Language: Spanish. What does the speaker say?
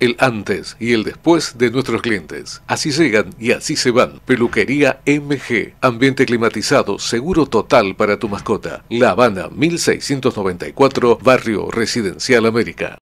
el antes y el después de nuestros clientes. Así llegan y así se van. Peluquería MG, ambiente climatizado, seguro total para tu mascota. La Habana, 1694, Barrio Residencial América.